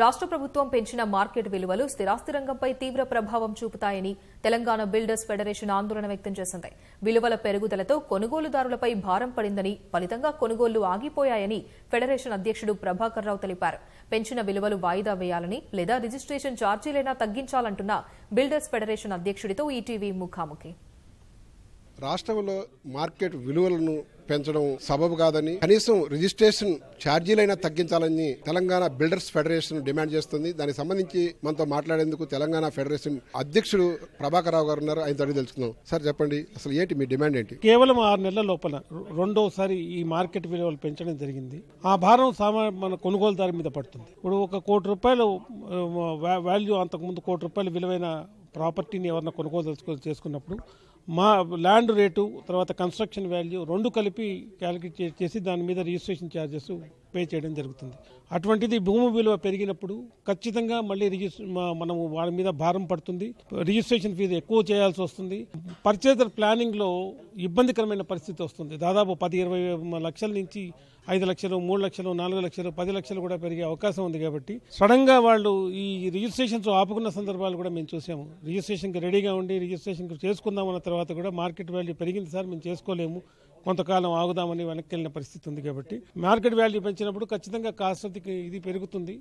రాష్ట్ర ప్రభుత్వం పెంచిన మార్కెట్ విలువలు స్థిరాస్తి రంగంపై తీవ్ర ప్రభావం చూపుతాయని తెలంగాణ బిల్డర్స్ ఫెడరేషన్ ఆందోళన వ్యక్తం చేసింది విలువల పెరుగుదలతో కొనుగోలుదారులపై భారం పడిందని ఫలితంగా కొనుగోళ్లు ఆగిపోయాయని ఫెడరేషన్ అధ్యక్షుడు ప్రభాకర్ రావు తెలిపారు పెంచిన విలువలు వాయిదా వేయాలని లేదా రిజిస్ట్రేషన్ ఛార్జీలైనా తగ్గించాలంటున్న బిల్డర్స్ ఫెడరేషన్ అధ్యక్షుడితో ఈటీవీ ముఖాముఖి రాష్ట్రంలో మార్కెట్ విలువలను పెంచడం సబబు కాదని కనీసం రిజిస్ట్రేషన్ ఛార్జీలైనా తగ్గించాలని తెలంగాణ బిల్డర్స్ ఫెడరేషన్ డిమాండ్ చేస్తుంది దానికి సంబంధించి మనతో మాట్లాడేందుకు తెలంగాణ ఫెడరేషన్ అధ్యక్షుడు ప్రభాకర్ రావు గారు ఉన్నారు ఆయన అడిగి తెలుసుకుందాం సార్ చెప్పండి అసలు ఏంటి మీ డిమాండ్ ఏంటి కేవలం ఆరు నెలల లోపల రెండోసారి ఈ మార్కెట్ విలువలు పెంచడం జరిగింది ఆ భారం మన కొనుగోలుదారు మీద పడుతుంది ఇప్పుడు ఒక కోటి రూపాయలు వాల్యూ అంతకుముందు కోటి రూపాయలు విలువైన ప్రాపర్టీని ఎవరైనా కొనుగోలు చేసుకున్నప్పుడు మా ల్యాండ్ రేటు తర్వాత కన్స్ట్రక్షన్ వాల్యూ రెండు కలిపి క్యాలిక్యులేట్ చేసి దాని మీద రిజిస్ట్రేషన్ ఛార్జెస్ పే చేయడం జరుగుతుంది అటువంటిది భూమి విలువ పెరిగినప్పుడు ఖచ్చితంగా మళ్ళీ రిజిస్ట్రే మనము వారి మీద భారం పడుతుంది రిజిస్ట్రేషన్ ఫీజు ఎక్కువ చేయాల్సి వస్తుంది పర్చేజర్ ప్లానింగ్లో ఇబ్బందికరమైన పరిస్థితి వస్తుంది దాదాపు పది ఇరవై లక్షల నుంచి ఐదు లక్షలు మూడు లక్షలు నాలుగు లక్షలు పది లక్షలు కూడా పెరిగే అవకాశం ఉంది కాబట్టి సడన్గా వాళ్ళు ఈ రిజిస్ట్రేషన్స్ ఆపుకున్న సందర్భాలు కూడా మేము చూసాము రిజిస్ట్రేషన్కి రెడీగా ఉండి రిజిస్ట్రేషన్ చేసుకుందాం అన్న తర్వాత కూడా మార్కెట్ వాల్యూ పెరిగింది సార్ మేము చేసుకోలేము కొంతకాలం ఆగుదామని వెనక్కి వెళ్ళిన పరిస్థితి ఉంది కాబట్టి మార్కెట్ వాల్యూ పెంచినప్పుడు ఖచ్చితంగా కాస్త ఇది పెరుగుతుంది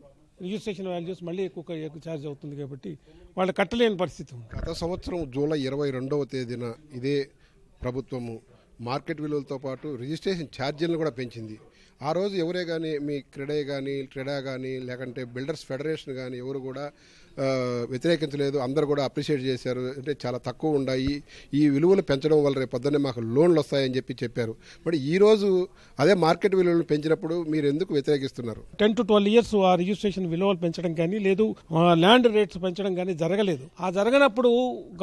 రిజిస్ట్రేషన్ వాల్యూస్ మళ్ళీ ఎక్కువ ఎక్కువ ఛార్జ్ అవుతుంది కాబట్టి వాళ్ళు కట్టలేని పరిస్థితి ఉంది గత సంవత్సరం జూలై ఇరవై రెండవ తేదీన ఇదే ప్రభుత్వము మార్కెట్ విలువలతో పాటు రిజిస్ట్రేషన్ ఛార్జీలను కూడా పెంచింది ఆ రోజు ఎవరే కానీ మీ క్రీడే కానీ క్రీడా కానీ లేకంటే బిల్డర్స్ ఫెడరేషన్ కానీ ఎవరు కూడా వ్యతిరేకించలేదు అందరు కూడా అప్రిషియేట్ చేశారు అంటే చాలా తక్కువ ఉన్నాయి ఈ విలువలు పెంచడం వల్ల రేపు పొద్దున్నే మాకు లోన్లు వస్తాయని చెప్పి చెప్పారు మరి ఈరోజు అదే మార్కెట్ విలువలు పెంచినప్పుడు మీరు ఎందుకు వ్యతిరేకిస్తున్నారు టెన్ టు ట్వెల్వ్ ఇయర్స్ ఆ రిజిస్ట్రేషన్ విలువలు పెంచడం కానీ లేదు ల్యాండ్ రేట్స్ పెంచడం కానీ జరగలేదు ఆ జరగనప్పుడు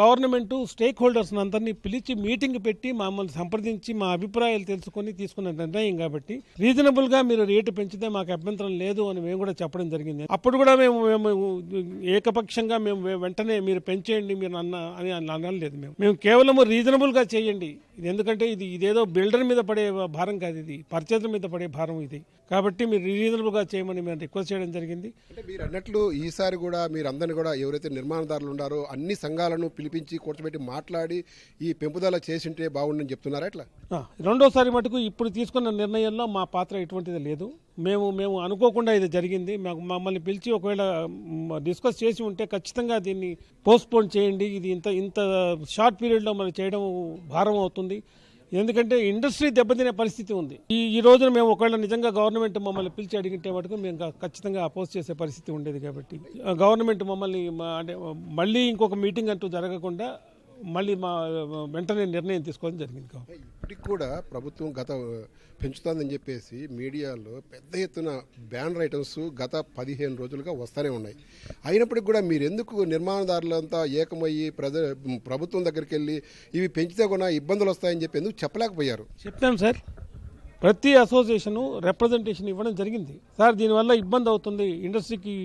గవర్నమెంట్ స్టేక్ హోల్డర్స్ అందరినీ పిలిచి మీటింగ్ పెట్టి మమ్మల్ని సంప్రదించి మా అభిప్రాయాలు తెలుసుకొని తీసుకున్న నిర్ణయం కాబట్టి రీజన్ రీజనబుల్గా మీరు రేటు పెంచితే మాకు అభ్యంతరం లేదు అని మేము కూడా చెప్పడం జరిగింది అప్పుడు కూడా మేము మేము ఏకపక్షంగా మేము వెంటనే మీరు పెంచేయండి మీరు అన్న అని అనలేదు మేము మేము కేవలం రీజనబుల్గా చేయండి ఇది ఎందుకంటే ఇది ఇదేదో బిల్డర్ మీద పడే భారం కాదు ఇది పరిచేతుల మీద పడే భారం ఇది కాబట్టి మీరు రీజనబుల్గా చేయమని మేము రిక్వెస్ట్ చేయడం జరిగింది అంటే మీరు అన్నట్లు ఈసారి కూడా మీరు అందరిని కూడా ఎవరైతే నిర్మాణదారులు ఉన్నారో అన్ని సంఘాలను పిలిపించి కూర్చోబెట్టి మాట్లాడి ఈ పెంపుదల చేసింటే బాగుండని చెప్తున్నారా ఎట్లా రెండోసారి మటుకు ఇప్పుడు తీసుకున్న నిర్ణయంలో మా పాత్ర ఎటువంటిది లేదు మేము మేము అనుకోకుండా ఇది జరిగింది మాకు మమ్మల్ని పిలిచి ఒకవేళ డిస్కస్ చేసి ఉంటే ఖచ్చితంగా దీన్ని పోస్ట్పోన్ చేయండి ఇది ఇంత ఇంత షార్ట్ పీరియడ్లో మనం చేయడం భారం అవుతుంది ఎందుకంటే ఇండస్ట్రీ దెబ్బతినే పరిస్థితి ఉంది ఈ ఈ రోజున మేము ఒకవేళ నిజంగా గవర్నమెంట్ మమ్మల్ని పిలిచి అడిగితే మటుకు మేము ఖచ్చితంగా అపోజ్ చేసే పరిస్థితి ఉండేది కాబట్టి గవర్నమెంట్ మమ్మల్ని అంటే మళ్ళీ ఇంకొక మీటింగ్ అంటూ జరగకుండా మళ్ళీ మా వెంటనే నిర్ణయం తీసుకోవడం జరిగింది ఇప్పటికి కూడా ప్రభుత్వం గత పెంచుతుందని చెప్పేసి మీడియాలో పెద్ద ఎత్తున బ్యానర్ ఐటమ్స్ గత పదిహేను రోజులుగా వస్తూనే ఉన్నాయి అయినప్పటికి కూడా మీరు ఎందుకు నిర్మాణదారులంతా ఏకమయ్యి ప్రజ ప్రభుత్వం దగ్గరికి వెళ్ళి ఇవి పెంచితే కూడా ఇబ్బందులు వస్తాయని చెప్పి ఎందుకు చెప్పలేకపోయారు చెప్తాను సార్ ప్రతి అసోసియేషను రిప్రజెంటేషన్ ఇవ్వడం జరిగింది సార్ దీనివల్ల ఇబ్బంది అవుతుంది ఇండస్ట్రీకి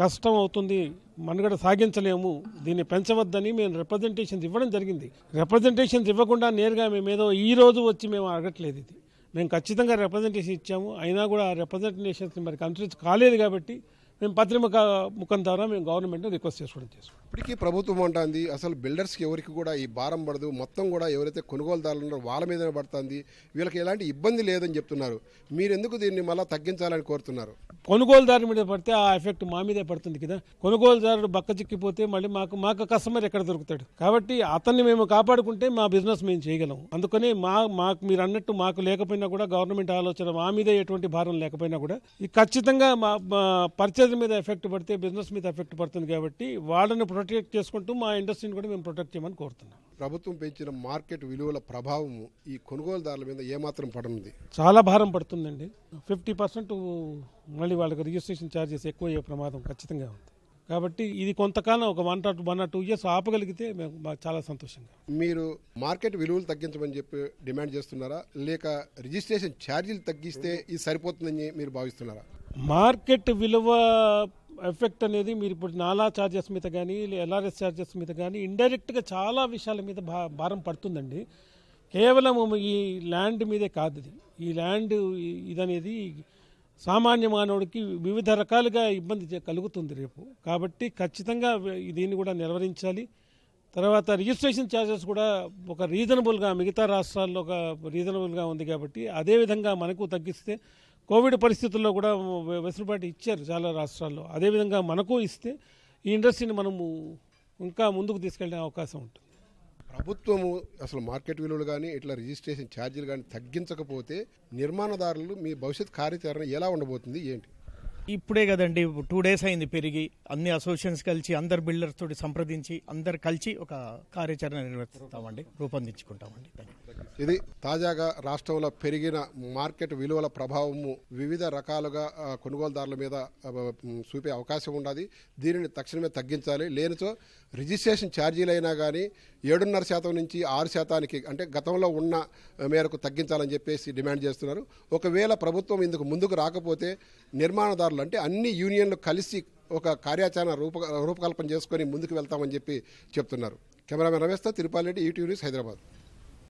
కష్టం అవుతుంది మనుగడ సాగించలేము దీన్ని పెంచవద్దని మేము రిప్రజెంటేషన్స్ ఇవ్వడం జరిగింది రిప్రజెంటేషన్స్ ఇవ్వకుండా నేరుగా మేము ఏదో ఈ రోజు వచ్చి మేము అడగట్లేదు ఇది మేము ఖచ్చితంగా రిప్రజెంటేషన్ ఇచ్చాము అయినా కూడా ఆ రిప్రజెంటేషన్స్ని మరి కన్సిడర్ కాలేదు కాబట్టి మేము పత్రిక ముఖం ద్వారా మేము గవర్నమెంట్ని రిక్వెస్ట్ చేసుకోవడం చేసుకుంటాం ఇప్పటికీ ప్రభుత్వం అంటుంది అసలు బిల్డర్స్కి ఎవరికి కూడా ఈ భారం పడదు మొత్తం కూడా ఎవరైతే కొనుగోలుదారులు ఉన్నారో వాళ్ళ మీదనే పడుతుంది వీళ్ళకి ఎలాంటి ఇబ్బంది లేదని చెప్తున్నారు మీరు ఎందుకు దీన్ని మళ్ళీ తగ్గించాలని కోరుతున్నారు కొనుగోలుదారు మీద పడితే ఆ ఎఫెక్ట్ మా మీదే పడుతుంది కదా కొనుగోలుదారుడు బక్క చిక్కిపోతే మళ్ళీ మాకు మాకు కస్టమర్ ఎక్కడ దొరుకుతాడు కాబట్టి అతన్ని మేము కాపాడుకుంటే మా బిజినెస్ మేము చేయగలం అందుకని మా మాకు మీరు అన్నట్టు మాకు లేకపోయినా కూడా గవర్నమెంట్ ఆలోచన మా మీద ఎటువంటి భారం లేకపోయినా కూడా ఖచ్చితంగా మా పరిచయం విలేజ్ మీద ఎఫెక్ట్ పడితే బిజినెస్ మీద ఎఫెక్ట్ పడుతుంది కాబట్టి వాళ్ళని ప్రొటెక్ట్ చేసుకుంటూ మా ఇండస్ట్రీని కూడా మేము ప్రొటెక్ట్ చేయమని కోరుతున్నాం ప్రభుత్వం పెంచిన మార్కెట్ విలువల ప్రభావం ఈ కొనుగోలుదారుల మీద ఏమాత్రం పడుతుంది చాలా భారం పడుతుందండి ఫిఫ్టీ పర్సెంట్ మళ్ళీ వాళ్ళకి రిజిస్ట్రేషన్ ఛార్జెస్ ఎక్కువ అయ్యే ప్రమాదం ఖచ్చితంగా ఉంది కాబట్టి ఇది కొంతకాలం ఒక one or one or two years ఆపగలిగితే మేము మాకు చాలా సంతోషంగా మీరు మార్కెట్ విలువలు తగ్గించమని చెప్పి డిమాండ్ చేస్తున్నారా లేక రిజిస్ట్రేషన్ ఛార్జీలు తగ్గిస్తే ఇది సరిపోతుందని మీరు భావిస్తున్నారా మార్కెట్ విలువ ఎఫెక్ట్ అనేది మీరు ఇప్పుడు నాలా ఛార్జెస్ మీద కానీ ఎల్ఆర్ఎస్ ఛార్జెస్ మీద కానీ ఇండైరెక్ట్గా చాలా విషయాల మీద భా భారం పడుతుందండి కేవలం ఈ ల్యాండ్ మీదే కాదు ఇది ఈ ల్యాండ్ ఇదనేది సామాన్య మానవుడికి వివిధ రకాలుగా ఇబ్బంది కలుగుతుంది రేపు కాబట్టి ఖచ్చితంగా దీన్ని కూడా నిర్వహించాలి తర్వాత రిజిస్ట్రేషన్ ఛార్జెస్ కూడా ఒక రీజనబుల్గా మిగతా రాష్ట్రాల్లో ఒక రీజనబుల్గా ఉంది కాబట్టి అదేవిధంగా మనకు తగ్గిస్తే కోవిడ్ పరిస్థితుల్లో కూడా వెసులుబాటు ఇచ్చారు చాలా రాష్ట్రాల్లో అదేవిధంగా మనకు ఇస్తే ఈ ఇండస్ట్రీని మనము ఇంకా ముందుకు తీసుకెళ్ళే అవకాశం ఉంటుంది ప్రభుత్వము అసలు మార్కెట్ విలువలు కానీ ఇట్లా రిజిస్ట్రేషన్ ఛార్జీలు కానీ తగ్గించకపోతే నిర్మాణదారులు మీ భవిష్యత్ కార్యాచరణ ఎలా ఉండబోతుంది ఏంటి ఇప్పుడే కదండి టూ డేస్ అయింది పెరిగి అన్ని అసోసియేషన్స్ కలిసి అందరు బిల్డర్స్ తోటి సంప్రదించి అందరు కలిసి ఒక కార్యాచరణ నిర్వహిస్తామండి రూపొందించుకుంటామండి ఇది తాజాగా రాష్ట్రంలో పెరిగిన మార్కెట్ విలువల ప్రభావము వివిధ రకాలుగా కొనుగోలుదారుల మీద చూపే అవకాశం ఉన్నది దీనిని తక్షణమే తగ్గించాలి లేనిచో రిజిస్ట్రేషన్ అయినా కానీ ఏడున్నర శాతం నుంచి ఆరు శాతానికి అంటే గతంలో ఉన్న మేరకు తగ్గించాలని చెప్పేసి డిమాండ్ చేస్తున్నారు ఒకవేళ ప్రభుత్వం ఇందుకు ముందుకు రాకపోతే నిర్మాణదారులు యూనియన్లు అంటే అన్ని యూనియన్లు కలిసి ఒక కార్యాచరణ రూప రూపకల్పన చేసుకొని ముందుకు వెళ్తామని చెప్పి చెప్తున్నారు కెమెరామెన్ రమేష్తో తిరుపాలరెడ్డి ఈటీవీ న్యూస్ హైదరాబాద్